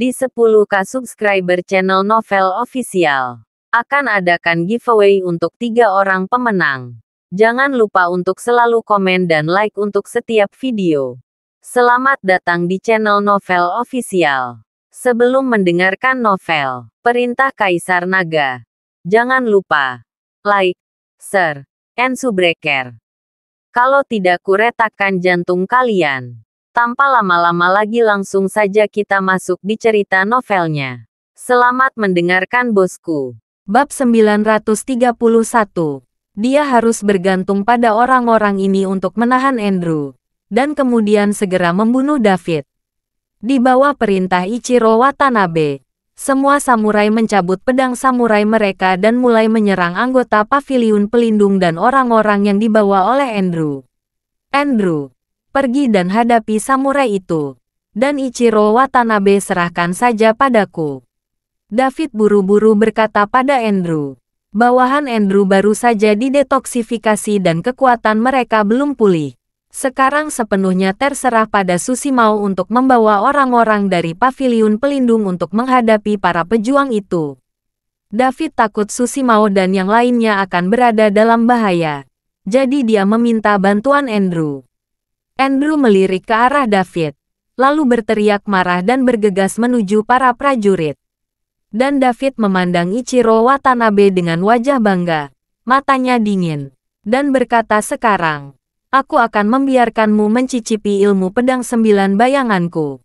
di 10k subscriber channel Novel Official. Akan adakan giveaway untuk tiga orang pemenang. Jangan lupa untuk selalu komen dan like untuk setiap video. Selamat datang di channel Novel Official. Sebelum mendengarkan novel, Perintah Kaisar Naga. Jangan lupa like, share, and subscribe. Kalau tidak kuretakan jantung kalian. Tanpa lama-lama lagi langsung saja kita masuk di cerita novelnya. Selamat mendengarkan bosku. Bab 931. Dia harus bergantung pada orang-orang ini untuk menahan Andrew. Dan kemudian segera membunuh David. Di bawah perintah Ichiro Watanabe, semua samurai mencabut pedang samurai mereka dan mulai menyerang anggota paviliun pelindung dan orang-orang yang dibawa oleh Andrew. Andrew, Pergi dan hadapi samurai itu. Dan Ichiro Watanabe serahkan saja padaku. David buru-buru berkata pada Andrew. Bawahan Andrew baru saja didetoksifikasi dan kekuatan mereka belum pulih. Sekarang sepenuhnya terserah pada Susimao untuk membawa orang-orang dari paviliun pelindung untuk menghadapi para pejuang itu. David takut Susimao dan yang lainnya akan berada dalam bahaya. Jadi dia meminta bantuan Andrew. Andrew melirik ke arah David, lalu berteriak marah dan bergegas menuju para prajurit. Dan David memandang Ichiro Watanabe dengan wajah bangga, matanya dingin, dan berkata sekarang, aku akan membiarkanmu mencicipi ilmu pedang sembilan bayanganku.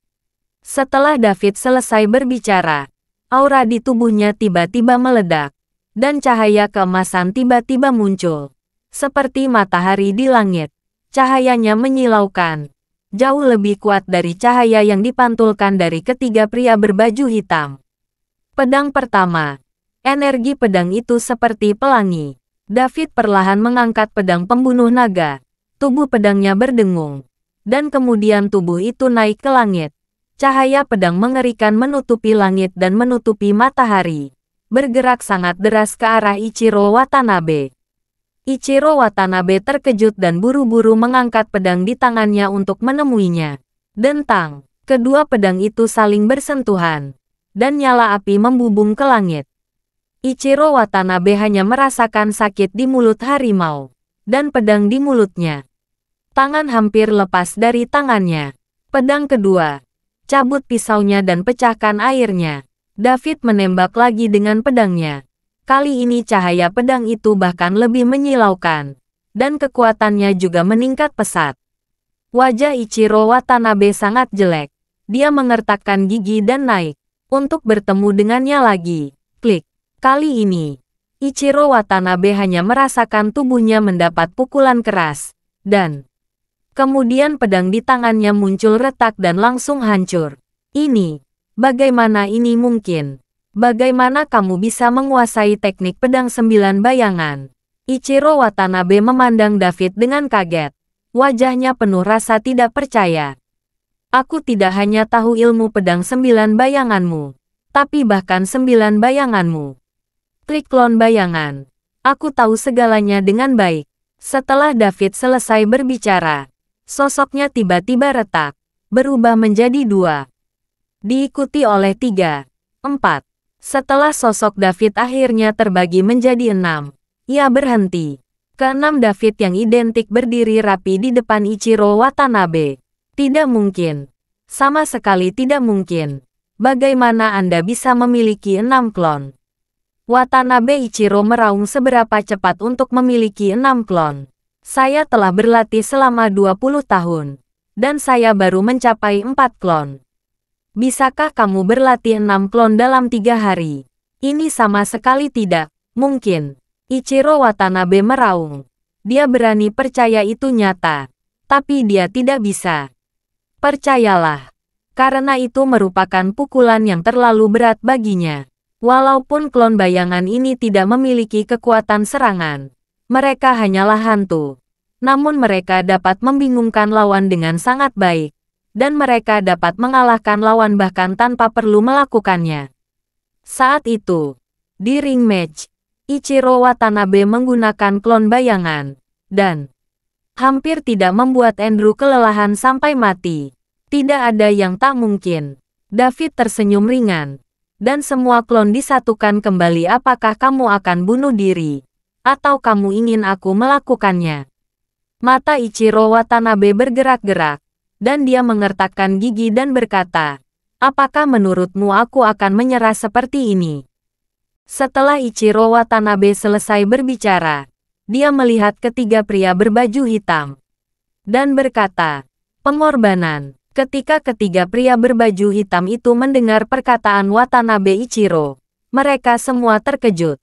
Setelah David selesai berbicara, aura di tubuhnya tiba-tiba meledak, dan cahaya keemasan tiba-tiba muncul, seperti matahari di langit. Cahayanya menyilaukan. Jauh lebih kuat dari cahaya yang dipantulkan dari ketiga pria berbaju hitam. Pedang pertama. Energi pedang itu seperti pelangi. David perlahan mengangkat pedang pembunuh naga. Tubuh pedangnya berdengung. Dan kemudian tubuh itu naik ke langit. Cahaya pedang mengerikan menutupi langit dan menutupi matahari bergerak sangat deras ke arah Ichiro Watanabe. Ichiro Watanabe terkejut dan buru-buru mengangkat pedang di tangannya untuk menemuinya. Dentang, kedua pedang itu saling bersentuhan, dan nyala api membubung ke langit. Ichiro Watanabe hanya merasakan sakit di mulut harimau, dan pedang di mulutnya. Tangan hampir lepas dari tangannya. Pedang kedua, cabut pisaunya dan pecahkan airnya. David menembak lagi dengan pedangnya. Kali ini cahaya pedang itu bahkan lebih menyilaukan. Dan kekuatannya juga meningkat pesat. Wajah Ichiro Watanabe sangat jelek. Dia mengertakkan gigi dan naik. Untuk bertemu dengannya lagi. Klik. Kali ini, Ichiro Watanabe hanya merasakan tubuhnya mendapat pukulan keras. Dan Kemudian pedang di tangannya muncul retak dan langsung hancur. Ini, bagaimana ini mungkin? Bagaimana kamu bisa menguasai teknik pedang sembilan bayangan? Ichiro Watanabe memandang David dengan kaget. Wajahnya penuh rasa tidak percaya. Aku tidak hanya tahu ilmu pedang sembilan bayanganmu, tapi bahkan sembilan bayanganmu. Triklon bayangan. Aku tahu segalanya dengan baik. Setelah David selesai berbicara, sosoknya tiba-tiba retak, berubah menjadi dua. Diikuti oleh tiga, empat, setelah sosok David akhirnya terbagi menjadi enam, ia berhenti. Keenam David yang identik berdiri rapi di depan Ichiro Watanabe. Tidak mungkin. Sama sekali tidak mungkin. Bagaimana Anda bisa memiliki enam klon? Watanabe Ichiro meraung seberapa cepat untuk memiliki enam klon. Saya telah berlatih selama 20 tahun. Dan saya baru mencapai empat klon. Bisakah kamu berlatih enam klon dalam tiga hari? Ini sama sekali tidak. Mungkin. Ichiro Watanabe meraung. Dia berani percaya itu nyata. Tapi dia tidak bisa. Percayalah. Karena itu merupakan pukulan yang terlalu berat baginya. Walaupun klon bayangan ini tidak memiliki kekuatan serangan. Mereka hanyalah hantu. Namun mereka dapat membingungkan lawan dengan sangat baik dan mereka dapat mengalahkan lawan bahkan tanpa perlu melakukannya. Saat itu, di ring match, Ichiro Watanabe menggunakan klon bayangan, dan hampir tidak membuat Andrew kelelahan sampai mati. Tidak ada yang tak mungkin. David tersenyum ringan, dan semua klon disatukan kembali apakah kamu akan bunuh diri, atau kamu ingin aku melakukannya. Mata Ichiro Watanabe bergerak-gerak, dan dia mengertakkan gigi dan berkata, Apakah menurutmu aku akan menyerah seperti ini? Setelah Ichiro Watanabe selesai berbicara, dia melihat ketiga pria berbaju hitam dan berkata, Pengorbanan. Ketika ketiga pria berbaju hitam itu mendengar perkataan Watanabe Ichiro, mereka semua terkejut,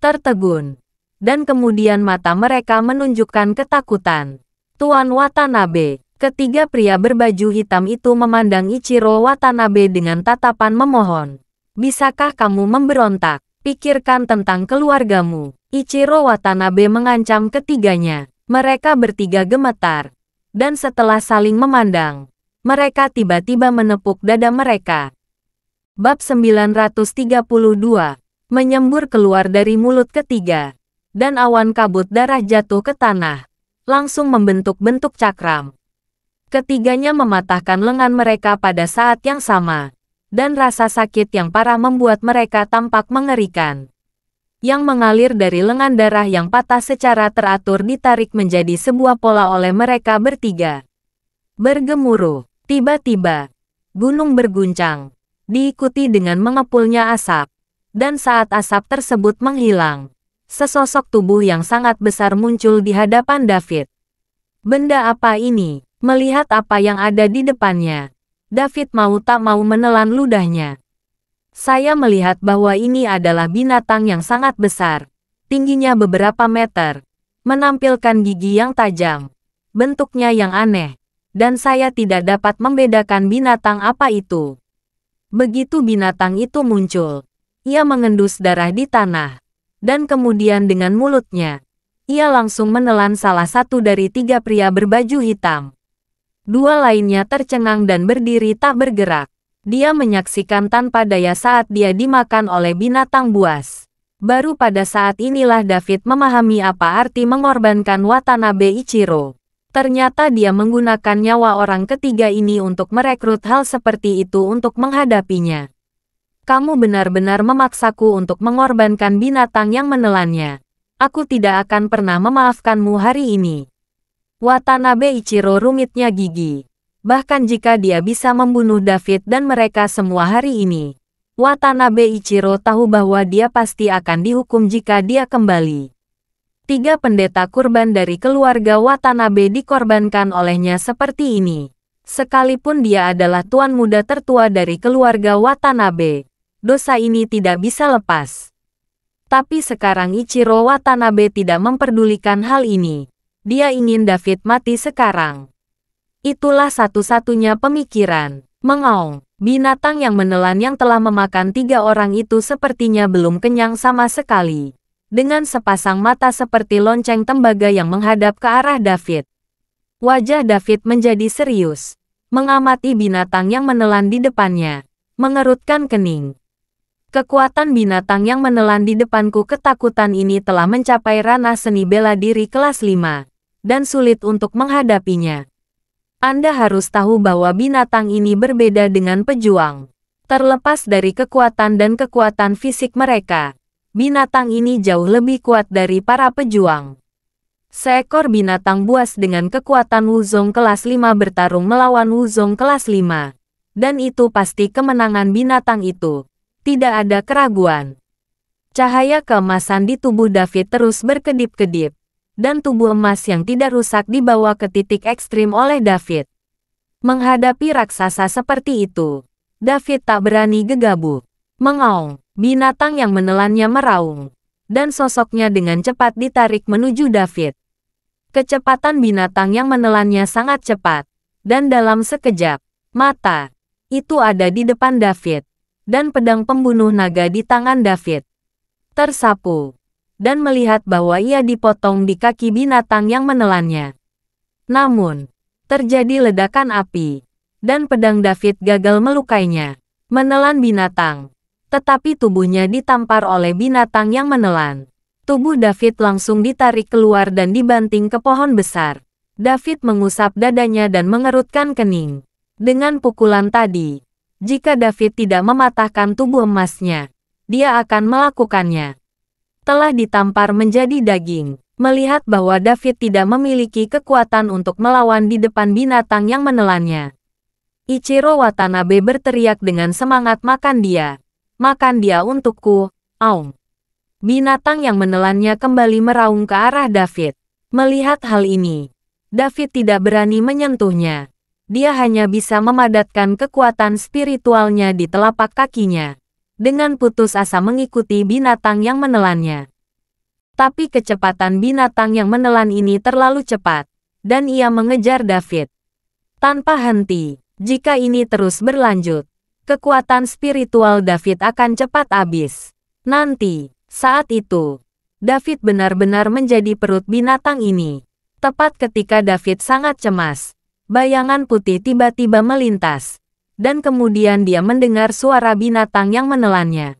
tertegun, dan kemudian mata mereka menunjukkan ketakutan. Tuan Watanabe, Ketiga pria berbaju hitam itu memandang Ichiro Watanabe dengan tatapan memohon. Bisakah kamu memberontak? Pikirkan tentang keluargamu. Ichiro Watanabe mengancam ketiganya. Mereka bertiga gemetar. Dan setelah saling memandang, mereka tiba-tiba menepuk dada mereka. Bab 932 menyembur keluar dari mulut ketiga. Dan awan kabut darah jatuh ke tanah. Langsung membentuk bentuk cakram. Ketiganya mematahkan lengan mereka pada saat yang sama, dan rasa sakit yang parah membuat mereka tampak mengerikan. Yang mengalir dari lengan darah yang patah secara teratur ditarik menjadi sebuah pola oleh mereka bertiga. Bergemuruh, tiba-tiba, gunung berguncang, diikuti dengan mengepulnya asap. Dan saat asap tersebut menghilang, sesosok tubuh yang sangat besar muncul di hadapan David. Benda apa ini? Melihat apa yang ada di depannya, David mau tak mau menelan ludahnya. Saya melihat bahwa ini adalah binatang yang sangat besar, tingginya beberapa meter, menampilkan gigi yang tajam, bentuknya yang aneh, dan saya tidak dapat membedakan binatang apa itu. Begitu binatang itu muncul, ia mengendus darah di tanah, dan kemudian dengan mulutnya, ia langsung menelan salah satu dari tiga pria berbaju hitam. Dua lainnya tercengang dan berdiri tak bergerak. Dia menyaksikan tanpa daya saat dia dimakan oleh binatang buas. Baru pada saat inilah David memahami apa arti mengorbankan Watanabe Ichiro. Ternyata dia menggunakan nyawa orang ketiga ini untuk merekrut hal seperti itu untuk menghadapinya. Kamu benar-benar memaksaku untuk mengorbankan binatang yang menelannya. Aku tidak akan pernah memaafkanmu hari ini. Watanabe Ichiro rumitnya gigi. Bahkan jika dia bisa membunuh David dan mereka semua hari ini, Watanabe Ichiro tahu bahwa dia pasti akan dihukum jika dia kembali. Tiga pendeta kurban dari keluarga Watanabe dikorbankan olehnya seperti ini. Sekalipun dia adalah tuan muda tertua dari keluarga Watanabe, dosa ini tidak bisa lepas. Tapi sekarang Ichiro Watanabe tidak memperdulikan hal ini. Dia ingin David mati sekarang. Itulah satu-satunya pemikiran. Mengaung, binatang yang menelan yang telah memakan tiga orang itu sepertinya belum kenyang sama sekali. Dengan sepasang mata seperti lonceng tembaga yang menghadap ke arah David. Wajah David menjadi serius. Mengamati binatang yang menelan di depannya. Mengerutkan kening. Kekuatan binatang yang menelan di depanku ketakutan ini telah mencapai ranah seni bela diri kelas 5 dan sulit untuk menghadapinya. Anda harus tahu bahwa binatang ini berbeda dengan pejuang. Terlepas dari kekuatan dan kekuatan fisik mereka, binatang ini jauh lebih kuat dari para pejuang. Seekor binatang buas dengan kekuatan Wuzong kelas 5 bertarung melawan Wuzong kelas 5. Dan itu pasti kemenangan binatang itu. Tidak ada keraguan. Cahaya kemasan di tubuh David terus berkedip-kedip dan tubuh emas yang tidak rusak dibawa ke titik ekstrim oleh David. Menghadapi raksasa seperti itu, David tak berani gegabah. Mengaung, binatang yang menelannya meraung, dan sosoknya dengan cepat ditarik menuju David. Kecepatan binatang yang menelannya sangat cepat, dan dalam sekejap, mata, itu ada di depan David, dan pedang pembunuh naga di tangan David. Tersapu, dan melihat bahwa ia dipotong di kaki binatang yang menelannya. Namun, terjadi ledakan api, dan pedang David gagal melukainya, menelan binatang. Tetapi tubuhnya ditampar oleh binatang yang menelan. Tubuh David langsung ditarik keluar dan dibanting ke pohon besar. David mengusap dadanya dan mengerutkan kening. Dengan pukulan tadi, jika David tidak mematahkan tubuh emasnya, dia akan melakukannya telah ditampar menjadi daging. Melihat bahwa David tidak memiliki kekuatan untuk melawan di depan binatang yang menelannya. Ichiro Watanabe berteriak dengan semangat makan dia. Makan dia untukku, Aung. Binatang yang menelannya kembali meraung ke arah David. Melihat hal ini, David tidak berani menyentuhnya. Dia hanya bisa memadatkan kekuatan spiritualnya di telapak kakinya dengan putus asa mengikuti binatang yang menelannya. Tapi kecepatan binatang yang menelan ini terlalu cepat, dan ia mengejar David. Tanpa henti, jika ini terus berlanjut, kekuatan spiritual David akan cepat habis. Nanti, saat itu, David benar-benar menjadi perut binatang ini. Tepat ketika David sangat cemas, bayangan putih tiba-tiba melintas, dan kemudian dia mendengar suara binatang yang menelannya.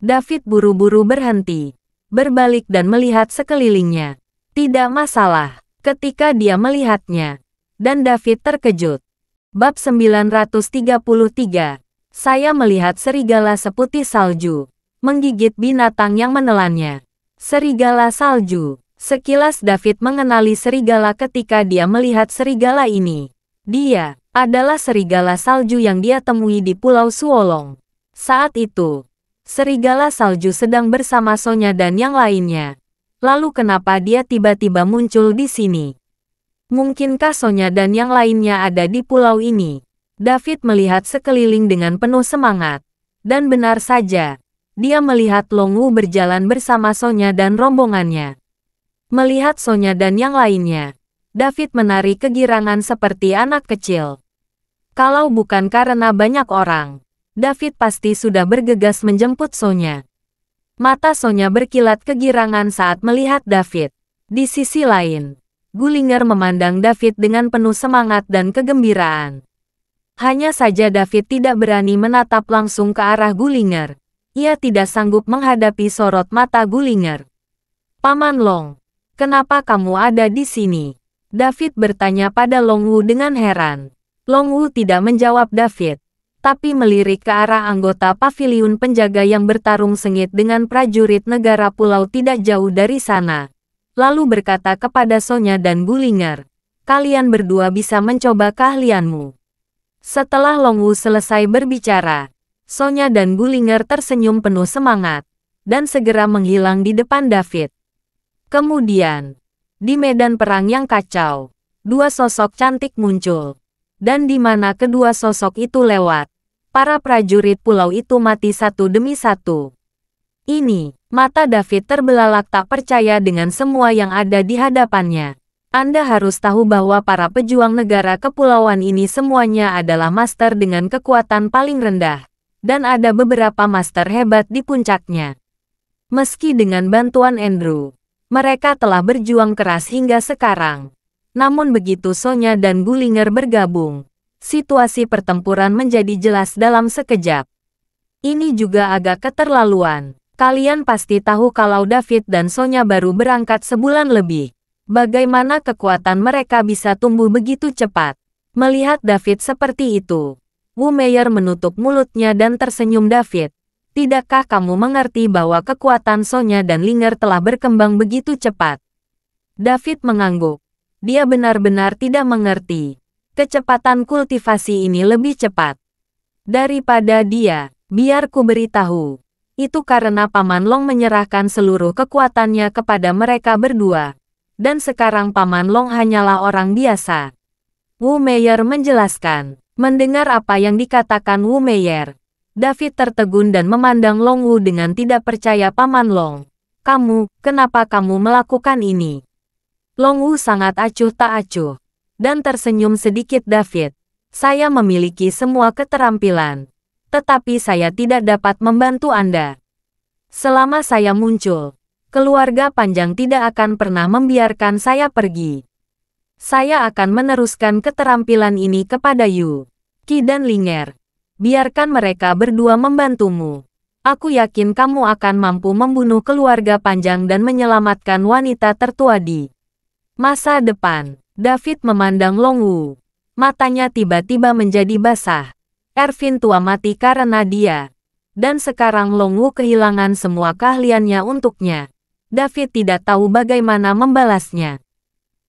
David buru-buru berhenti, berbalik dan melihat sekelilingnya. Tidak masalah, ketika dia melihatnya. Dan David terkejut. Bab 933, saya melihat serigala seputih salju, menggigit binatang yang menelannya. Serigala salju, sekilas David mengenali serigala ketika dia melihat serigala ini. Dia, adalah serigala salju yang dia temui di Pulau Suolong. Saat itu, serigala salju sedang bersama Sonya dan yang lainnya. Lalu kenapa dia tiba-tiba muncul di sini? Mungkinkah Sonya dan yang lainnya ada di pulau ini? David melihat sekeliling dengan penuh semangat. Dan benar saja, dia melihat Long Wu berjalan bersama Sonya dan rombongannya. Melihat Sonya dan yang lainnya, David menarik kegirangan seperti anak kecil. Kalau bukan karena banyak orang, David pasti sudah bergegas menjemput Sonya. Mata Sonya berkilat kegirangan saat melihat David. Di sisi lain, Gulinger memandang David dengan penuh semangat dan kegembiraan. Hanya saja David tidak berani menatap langsung ke arah Gulinger. Ia tidak sanggup menghadapi sorot mata Gulinger. Paman Long, kenapa kamu ada di sini? David bertanya pada Long Wu dengan heran. Long Wu tidak menjawab David, tapi melirik ke arah anggota pavilion penjaga yang bertarung sengit dengan prajurit negara pulau tidak jauh dari sana. Lalu berkata kepada Sonya dan Bulinger, kalian berdua bisa mencoba keahlianmu. Setelah Long Wu selesai berbicara, Sonya dan Bulinger tersenyum penuh semangat, dan segera menghilang di depan David. Kemudian, di medan perang yang kacau, dua sosok cantik muncul dan di mana kedua sosok itu lewat. Para prajurit pulau itu mati satu demi satu. Ini, mata David terbelalak tak percaya dengan semua yang ada di hadapannya. Anda harus tahu bahwa para pejuang negara kepulauan ini semuanya adalah master dengan kekuatan paling rendah. Dan ada beberapa master hebat di puncaknya. Meski dengan bantuan Andrew, mereka telah berjuang keras hingga sekarang. Namun begitu Sonya dan Gulinger bergabung, situasi pertempuran menjadi jelas dalam sekejap. Ini juga agak keterlaluan. Kalian pasti tahu kalau David dan Sonya baru berangkat sebulan lebih. Bagaimana kekuatan mereka bisa tumbuh begitu cepat? Melihat David seperti itu, Wu Meyer menutup mulutnya dan tersenyum David. Tidakkah kamu mengerti bahwa kekuatan Sonya dan Linger telah berkembang begitu cepat? David mengangguk. Dia benar-benar tidak mengerti. Kecepatan kultivasi ini lebih cepat. Daripada dia, biar ku beritahu. Itu karena Paman Long menyerahkan seluruh kekuatannya kepada mereka berdua. Dan sekarang Paman Long hanyalah orang biasa. Wu Meyer menjelaskan. Mendengar apa yang dikatakan Wu Meyer, David tertegun dan memandang Long Wu dengan tidak percaya Paman Long. Kamu, kenapa kamu melakukan ini? Long Wu sangat acuh tak acuh. Dan tersenyum sedikit David. Saya memiliki semua keterampilan. Tetapi saya tidak dapat membantu Anda. Selama saya muncul, keluarga panjang tidak akan pernah membiarkan saya pergi. Saya akan meneruskan keterampilan ini kepada Yu, Ki dan Linger. Biarkan mereka berdua membantumu. Aku yakin kamu akan mampu membunuh keluarga panjang dan menyelamatkan wanita tertua di Masa depan. David memandang Longwu. Matanya tiba-tiba menjadi basah. Ervin tua mati karena dia. Dan sekarang Longwu kehilangan semua keahliannya untuknya. David tidak tahu bagaimana membalasnya.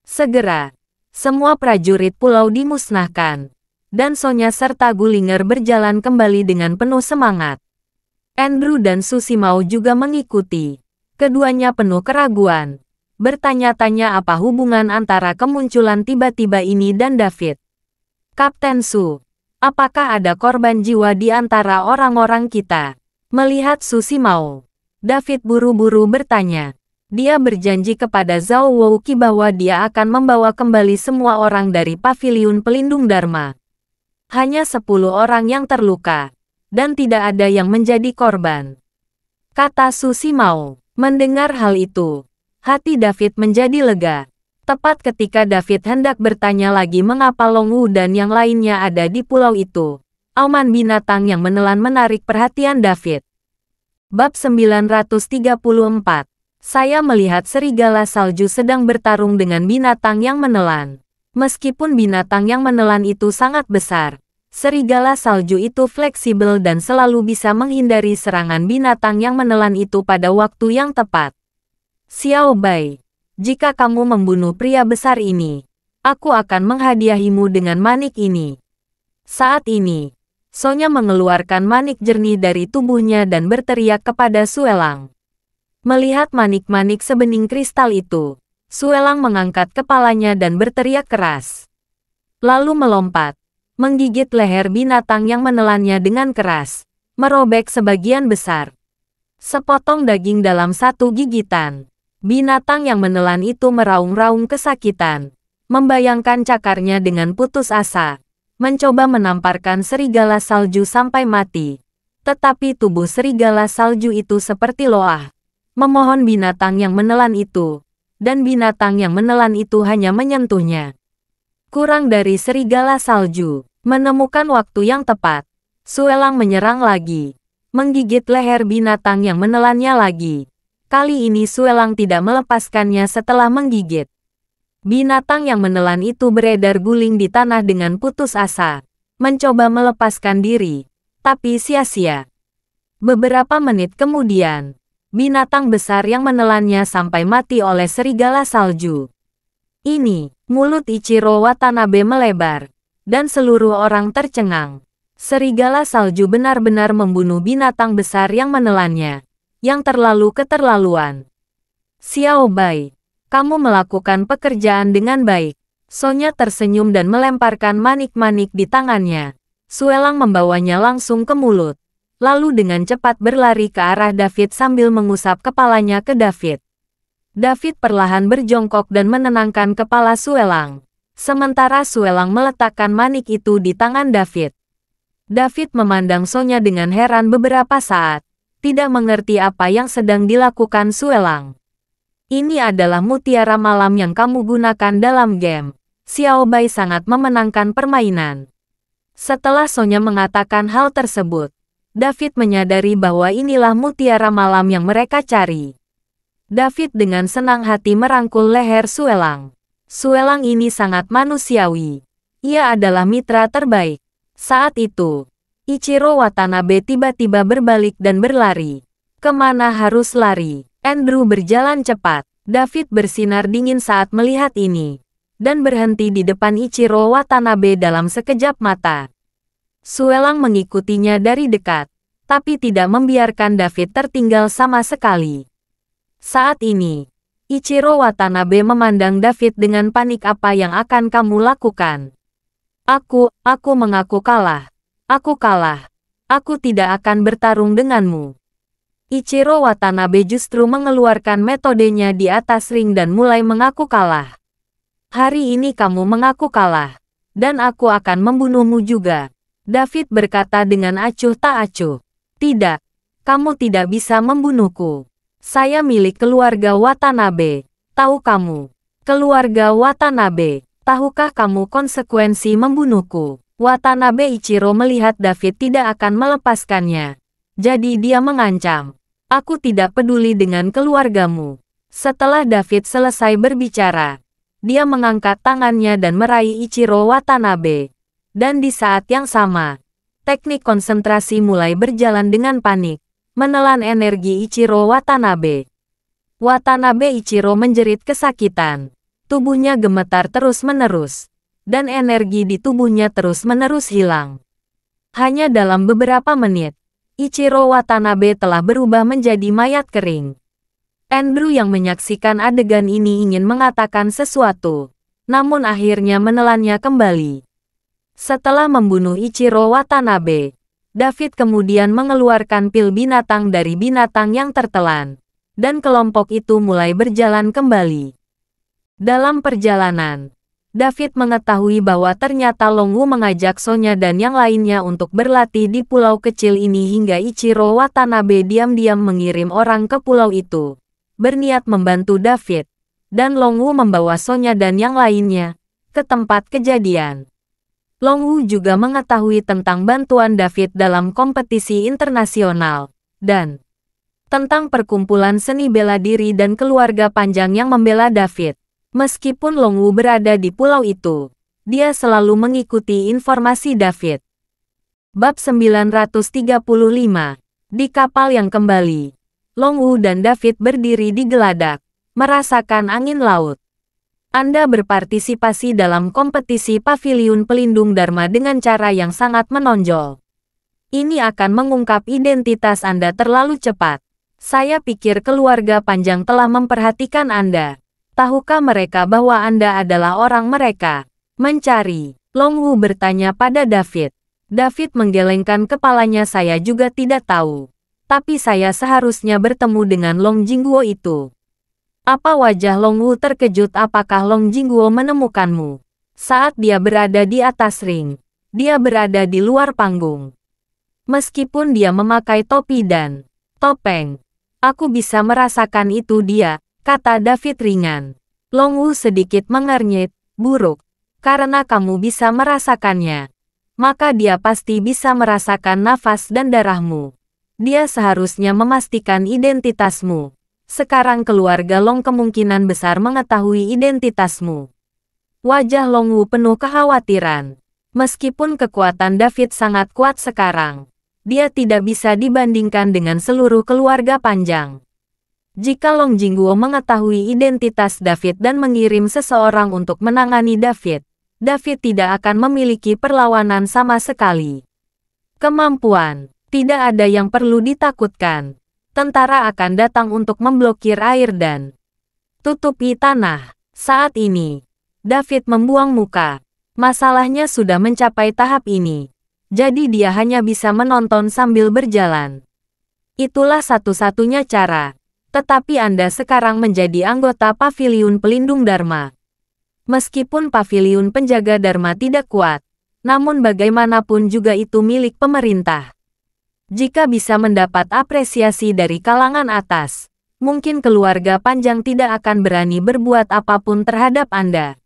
Segera, semua prajurit pulau dimusnahkan. Dan Sonya serta Gulinger berjalan kembali dengan penuh semangat. Andrew dan Susi mau juga mengikuti. Keduanya penuh keraguan bertanya-tanya apa hubungan antara kemunculan tiba-tiba ini dan David. Kapten Su, apakah ada korban jiwa di antara orang-orang kita? Melihat Susi Mao, David buru-buru bertanya. Dia berjanji kepada Zhao Wouqi bahwa dia akan membawa kembali semua orang dari paviliun pelindung Dharma. Hanya 10 orang yang terluka, dan tidak ada yang menjadi korban. Kata Susi Mao, mendengar hal itu, Hati David menjadi lega. Tepat ketika David hendak bertanya lagi mengapa Longu dan yang lainnya ada di pulau itu, auman binatang yang menelan menarik perhatian David. Bab 934 Saya melihat serigala salju sedang bertarung dengan binatang yang menelan. Meskipun binatang yang menelan itu sangat besar, serigala salju itu fleksibel dan selalu bisa menghindari serangan binatang yang menelan itu pada waktu yang tepat. Xiao Bai, jika kamu membunuh pria besar ini, aku akan menghadiahimu dengan manik ini. Saat ini, Sonya mengeluarkan manik jernih dari tubuhnya dan berteriak kepada Suelang. Melihat manik-manik sebening kristal itu, Suelang mengangkat kepalanya dan berteriak keras. Lalu melompat, menggigit leher binatang yang menelannya dengan keras, merobek sebagian besar. Sepotong daging dalam satu gigitan. Binatang yang menelan itu meraung-raung kesakitan, membayangkan cakarnya dengan putus asa, mencoba menamparkan serigala salju sampai mati. Tetapi tubuh serigala salju itu seperti loah, memohon binatang yang menelan itu, dan binatang yang menelan itu hanya menyentuhnya. Kurang dari serigala salju, menemukan waktu yang tepat, Suelang menyerang lagi, menggigit leher binatang yang menelannya lagi. Kali ini Suelang tidak melepaskannya setelah menggigit. Binatang yang menelan itu beredar guling di tanah dengan putus asa. Mencoba melepaskan diri, tapi sia-sia. Beberapa menit kemudian, binatang besar yang menelannya sampai mati oleh serigala salju. Ini, mulut Ichiro Watanabe melebar, dan seluruh orang tercengang. Serigala salju benar-benar membunuh binatang besar yang menelannya yang terlalu keterlaluan. Xiao Bai, kamu melakukan pekerjaan dengan baik. Sonya tersenyum dan melemparkan manik-manik di tangannya. Suelang membawanya langsung ke mulut. Lalu dengan cepat berlari ke arah David sambil mengusap kepalanya ke David. David perlahan berjongkok dan menenangkan kepala Suelang. Sementara Suelang meletakkan manik itu di tangan David. David memandang Sonya dengan heran beberapa saat tidak mengerti apa yang sedang dilakukan Suelang. Ini adalah mutiara malam yang kamu gunakan dalam game. Xiao Bai sangat memenangkan permainan. Setelah Sonya mengatakan hal tersebut, David menyadari bahwa inilah mutiara malam yang mereka cari. David dengan senang hati merangkul leher Suelang. Suelang ini sangat manusiawi. Ia adalah mitra terbaik. Saat itu, Ichiro Watanabe tiba-tiba berbalik dan berlari. Kemana harus lari? Andrew berjalan cepat. David bersinar dingin saat melihat ini. Dan berhenti di depan Ichiro Watanabe dalam sekejap mata. Suelang mengikutinya dari dekat. Tapi tidak membiarkan David tertinggal sama sekali. Saat ini, Ichiro Watanabe memandang David dengan panik apa yang akan kamu lakukan. Aku, aku mengaku kalah. Aku kalah. Aku tidak akan bertarung denganmu. Ichiro Watanabe justru mengeluarkan metodenya di atas ring dan mulai mengaku kalah. Hari ini kamu mengaku kalah. Dan aku akan membunuhmu juga. David berkata dengan acuh tak acuh. Tidak. Kamu tidak bisa membunuhku. Saya milik keluarga Watanabe. Tahu kamu. Keluarga Watanabe. Tahukah kamu konsekuensi membunuhku? Watanabe Ichiro melihat David tidak akan melepaskannya. Jadi dia mengancam. Aku tidak peduli dengan keluargamu. Setelah David selesai berbicara, dia mengangkat tangannya dan meraih Ichiro Watanabe. Dan di saat yang sama, teknik konsentrasi mulai berjalan dengan panik, menelan energi Ichiro Watanabe. Watanabe Ichiro menjerit kesakitan. Tubuhnya gemetar terus-menerus dan energi di tubuhnya terus-menerus hilang. Hanya dalam beberapa menit, Ichiro Watanabe telah berubah menjadi mayat kering. Andrew yang menyaksikan adegan ini ingin mengatakan sesuatu, namun akhirnya menelannya kembali. Setelah membunuh Ichiro Watanabe, David kemudian mengeluarkan pil binatang dari binatang yang tertelan, dan kelompok itu mulai berjalan kembali. Dalam perjalanan, David mengetahui bahwa ternyata Longwu mengajak Sonya dan yang lainnya untuk berlatih di pulau kecil ini hingga Ichiro Watanabe diam-diam mengirim orang ke pulau itu, berniat membantu David. Dan Longwu membawa Sonya dan yang lainnya ke tempat kejadian. Longwu juga mengetahui tentang bantuan David dalam kompetisi internasional, dan tentang perkumpulan seni bela diri dan keluarga panjang yang membela David. Meskipun Long Wu berada di pulau itu, dia selalu mengikuti informasi David. Bab 935, di kapal yang kembali, Long Wu dan David berdiri di geladak, merasakan angin laut. Anda berpartisipasi dalam kompetisi pavilion pelindung Dharma dengan cara yang sangat menonjol. Ini akan mengungkap identitas Anda terlalu cepat. Saya pikir keluarga panjang telah memperhatikan Anda. Tahukah mereka bahwa Anda adalah orang mereka? Mencari, Long Wu bertanya pada David. David menggelengkan kepalanya saya juga tidak tahu. Tapi saya seharusnya bertemu dengan Long Jingguo itu. Apa wajah Long Wu terkejut apakah Long Jingguo menemukanmu? Saat dia berada di atas ring, dia berada di luar panggung. Meskipun dia memakai topi dan topeng, aku bisa merasakan itu dia, kata David ringan. Long Wu sedikit mengernyit, buruk, karena kamu bisa merasakannya. Maka dia pasti bisa merasakan nafas dan darahmu. Dia seharusnya memastikan identitasmu. Sekarang keluarga Long kemungkinan besar mengetahui identitasmu. Wajah Long Wu penuh kekhawatiran. Meskipun kekuatan David sangat kuat sekarang, dia tidak bisa dibandingkan dengan seluruh keluarga panjang jika Long Jingguo mengetahui identitas David dan mengirim seseorang untuk menangani David, David tidak akan memiliki perlawanan sama sekali. Kemampuan, tidak ada yang perlu ditakutkan. Tentara akan datang untuk memblokir air dan tutupi tanah. Saat ini, David membuang muka. Masalahnya sudah mencapai tahap ini. Jadi dia hanya bisa menonton sambil berjalan. Itulah satu-satunya cara tetapi Anda sekarang menjadi anggota Paviliun Pelindung Dharma. Meskipun Paviliun Penjaga Dharma tidak kuat, namun bagaimanapun juga itu milik pemerintah. Jika bisa mendapat apresiasi dari kalangan atas, mungkin keluarga panjang tidak akan berani berbuat apapun terhadap Anda.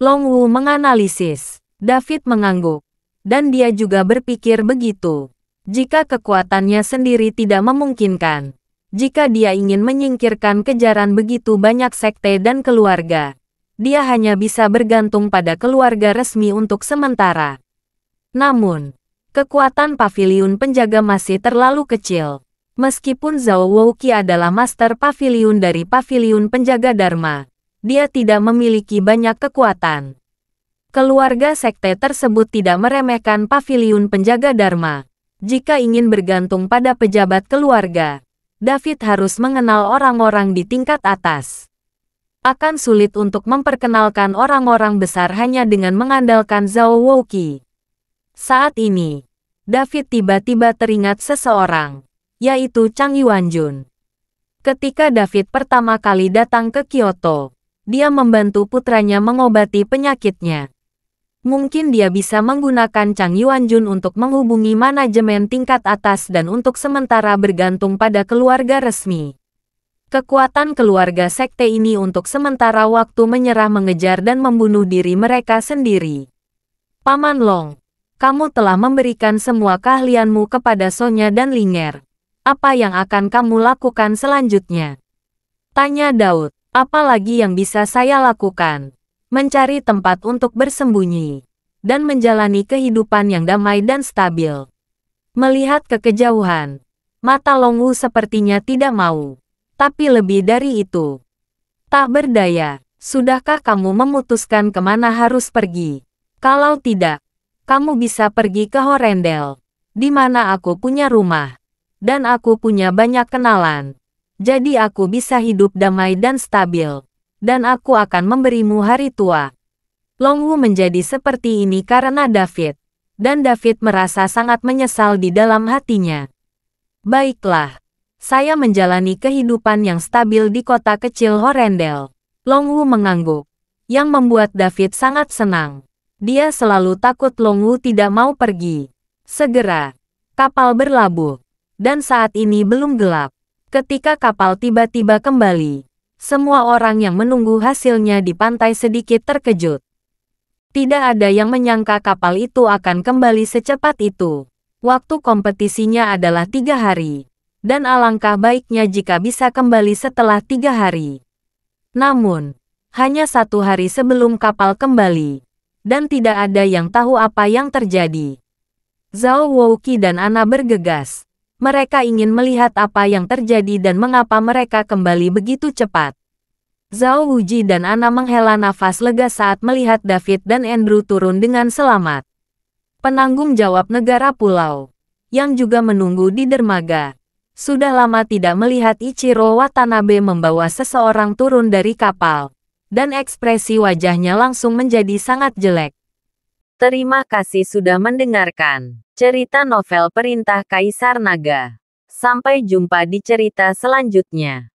Long Wu menganalisis. David mengangguk. Dan dia juga berpikir begitu. Jika kekuatannya sendiri tidak memungkinkan, jika dia ingin menyingkirkan kejaran begitu banyak sekte dan keluarga, dia hanya bisa bergantung pada keluarga resmi untuk sementara. Namun, kekuatan pavilion penjaga masih terlalu kecil. Meskipun Zhao Wouqi adalah master pavilion dari pavilion penjaga Dharma, dia tidak memiliki banyak kekuatan. Keluarga sekte tersebut tidak meremehkan pavilion penjaga Dharma. Jika ingin bergantung pada pejabat keluarga, David harus mengenal orang-orang di tingkat atas. Akan sulit untuk memperkenalkan orang-orang besar hanya dengan mengandalkan Zhao Wuki. Saat ini, David tiba-tiba teringat seseorang, yaitu Chang Yuanjun. Ketika David pertama kali datang ke Kyoto, dia membantu putranya mengobati penyakitnya mungkin dia bisa menggunakan Chang Yuanjun untuk menghubungi manajemen tingkat atas dan untuk sementara bergantung pada keluarga resmi. Kekuatan keluarga sekte ini untuk sementara waktu menyerah mengejar dan membunuh diri mereka sendiri. Paman Long, kamu telah memberikan semua keahlianmu kepada Sonya dan Linger. Apa yang akan kamu lakukan selanjutnya? Tanya Daud, apa lagi yang bisa saya lakukan? mencari tempat untuk bersembunyi, dan menjalani kehidupan yang damai dan stabil. Melihat ke kejauhan, mata Longwu sepertinya tidak mau. Tapi lebih dari itu, tak berdaya, sudahkah kamu memutuskan kemana harus pergi? Kalau tidak, kamu bisa pergi ke Horendel, di mana aku punya rumah, dan aku punya banyak kenalan. Jadi aku bisa hidup damai dan stabil dan aku akan memberimu hari tua. Longwu menjadi seperti ini karena David, dan David merasa sangat menyesal di dalam hatinya. Baiklah, saya menjalani kehidupan yang stabil di kota kecil Horendel. Longwu mengangguk, yang membuat David sangat senang. Dia selalu takut Longwu tidak mau pergi. Segera, kapal berlabuh, dan saat ini belum gelap. Ketika kapal tiba-tiba kembali, semua orang yang menunggu hasilnya di pantai sedikit terkejut. Tidak ada yang menyangka kapal itu akan kembali secepat itu. Waktu kompetisinya adalah tiga hari. Dan alangkah baiknya jika bisa kembali setelah tiga hari. Namun, hanya satu hari sebelum kapal kembali. Dan tidak ada yang tahu apa yang terjadi. Zhao Wouki dan Ana bergegas mereka ingin melihat apa yang terjadi dan mengapa mereka kembali begitu cepat. Zhao Wuji dan Ana menghela nafas lega saat melihat David dan Andrew turun dengan selamat. Penanggung jawab negara pulau, yang juga menunggu di dermaga. Sudah lama tidak melihat Ichiro Watanabe membawa seseorang turun dari kapal, dan ekspresi wajahnya langsung menjadi sangat jelek. Terima kasih sudah mendengarkan cerita novel Perintah Kaisar Naga. Sampai jumpa di cerita selanjutnya.